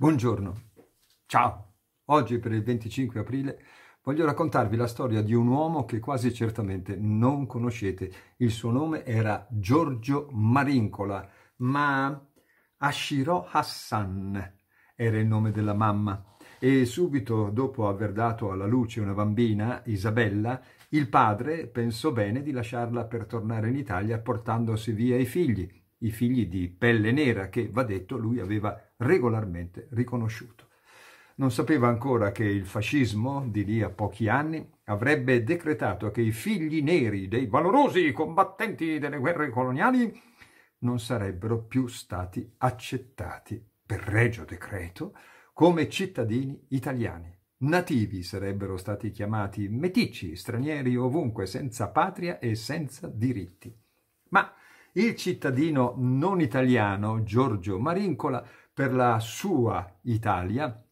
Buongiorno, ciao! Oggi per il 25 aprile voglio raccontarvi la storia di un uomo che quasi certamente non conoscete. Il suo nome era Giorgio Marincola, ma Ashiro Hassan era il nome della mamma. E subito dopo aver dato alla luce una bambina, Isabella, il padre pensò bene di lasciarla per tornare in Italia portandosi via i figli i figli di pelle nera che, va detto, lui aveva regolarmente riconosciuto. Non sapeva ancora che il fascismo, di lì a pochi anni, avrebbe decretato che i figli neri dei valorosi combattenti delle guerre coloniali non sarebbero più stati accettati per regio decreto come cittadini italiani. Nativi sarebbero stati chiamati metici, stranieri ovunque, senza patria e senza diritti. Ma il cittadino non italiano Giorgio Marincola per la sua Italia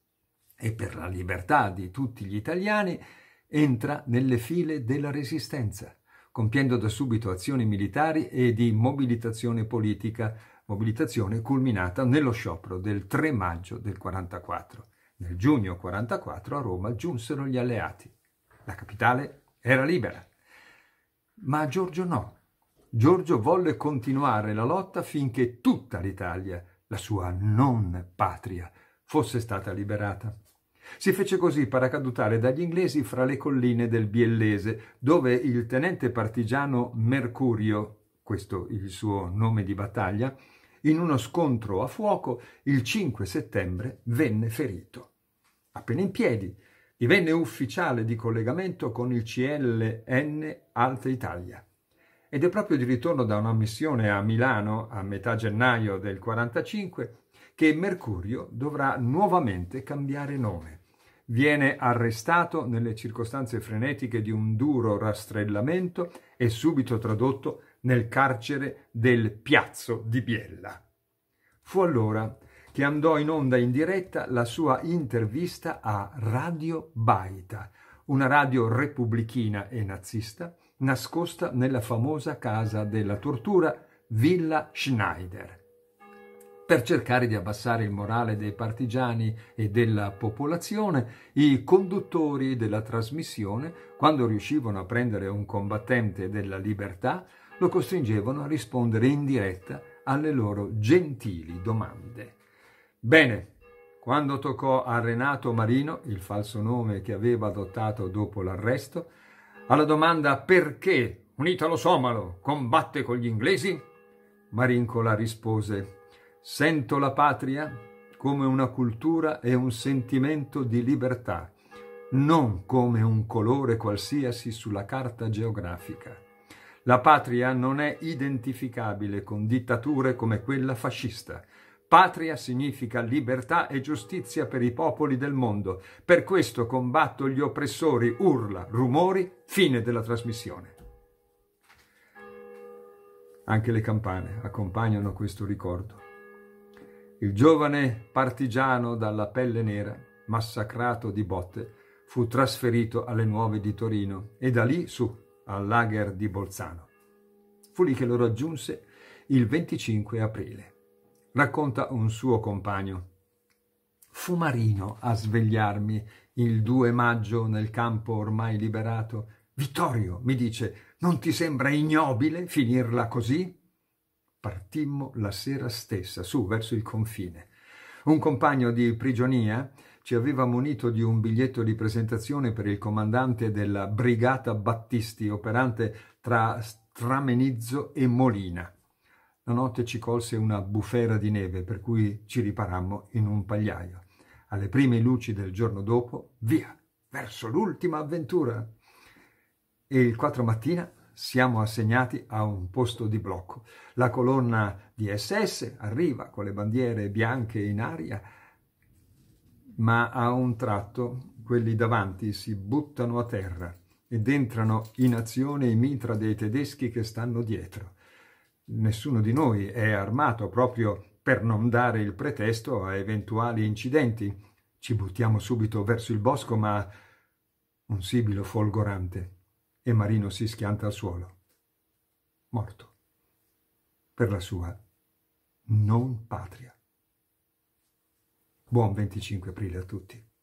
e per la libertà di tutti gli italiani entra nelle file della resistenza, compiendo da subito azioni militari e di mobilitazione politica, mobilitazione culminata nello sciopero del 3 maggio del 44. Nel giugno 44 a Roma giunsero gli alleati. La capitale era libera. Ma Giorgio no, Giorgio volle continuare la lotta finché tutta l'Italia, la sua non patria, fosse stata liberata. Si fece così paracadutare dagli inglesi fra le colline del Biellese, dove il tenente partigiano Mercurio, questo il suo nome di battaglia, in uno scontro a fuoco il 5 settembre venne ferito. Appena in piedi, divenne ufficiale di collegamento con il CLN Alta Italia ed è proprio di ritorno da una missione a Milano a metà gennaio del 1945 che Mercurio dovrà nuovamente cambiare nome. Viene arrestato nelle circostanze frenetiche di un duro rastrellamento e subito tradotto nel carcere del Piazzo di Biella. Fu allora che andò in onda in diretta la sua intervista a Radio Baita, una radio repubblichina e nazista, nascosta nella famosa casa della tortura Villa Schneider. Per cercare di abbassare il morale dei partigiani e della popolazione, i conduttori della trasmissione, quando riuscivano a prendere un combattente della libertà, lo costringevano a rispondere in diretta alle loro gentili domande. Bene, quando toccò a Renato Marino, il falso nome che aveva adottato dopo l'arresto, alla domanda perché un italo-somalo combatte con gli inglesi, Marincola rispose «Sento la patria come una cultura e un sentimento di libertà, non come un colore qualsiasi sulla carta geografica. La patria non è identificabile con dittature come quella fascista, Patria significa libertà e giustizia per i popoli del mondo. Per questo combatto gli oppressori, urla, rumori, fine della trasmissione. Anche le campane accompagnano questo ricordo. Il giovane partigiano dalla pelle nera, massacrato di botte, fu trasferito alle nuove di Torino e da lì su al lager di Bolzano. Fu lì che lo raggiunse il 25 aprile racconta un suo compagno. Fu Marino a svegliarmi il 2 maggio nel campo ormai liberato. Vittorio, mi dice, non ti sembra ignobile finirla così? Partimmo la sera stessa, su, verso il confine. Un compagno di prigionia ci aveva munito di un biglietto di presentazione per il comandante della Brigata Battisti, operante tra Stramenizzo e Molina. La notte ci colse una bufera di neve, per cui ci riparammo in un pagliaio. Alle prime luci del giorno dopo, via, verso l'ultima avventura! E il 4 mattina siamo assegnati a un posto di blocco. La colonna di SS arriva con le bandiere bianche in aria, ma a un tratto quelli davanti si buttano a terra ed entrano in azione i mitra dei tedeschi che stanno dietro nessuno di noi è armato proprio per non dare il pretesto a eventuali incidenti. Ci buttiamo subito verso il bosco, ma un sibilo folgorante e Marino si schianta al suolo, morto, per la sua non patria. Buon 25 aprile a tutti.